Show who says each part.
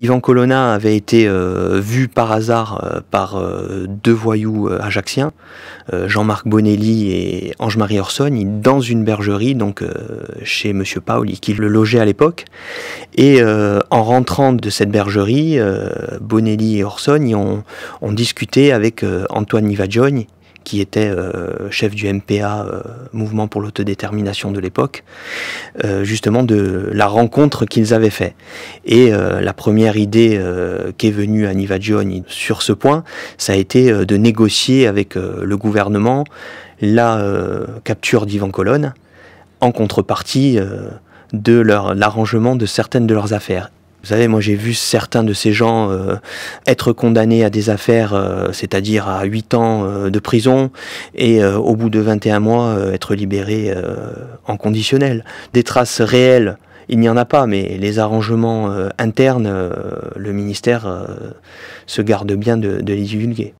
Speaker 1: Ivan Colonna avait été euh, vu par hasard euh, par euh, deux voyous ajaxiens, Jean-Marc Bonelli et Ange-Marie Orsogne, dans une bergerie, donc chez Monsieur Paoli, qui le logeait à l'époque. Et en rentrant de cette bergerie, Bonelli et Orsogne ont, discuté avec Antoine Nivagione, qui était euh, chef du MPA, euh, Mouvement pour l'autodétermination de l'époque, euh, justement de la rencontre qu'ils avaient fait. Et la première idée qui est venue à Nivagioni sur ce point, ça a été de négocier avec le gouvernement la capture d'Ivan Colonne en contrepartie de l'arrangement de certaines de leurs affaires. Vous savez, moi j'ai vu certains de ces gens euh, être condamnés à des affaires, euh, c'est-à-dire à 8 ans euh, de prison, et au bout de 21 mois être libérés en conditionnel. Des traces réelles, il n'y en a pas, mais les arrangements internes, le ministère se garde bien de, de les divulguer.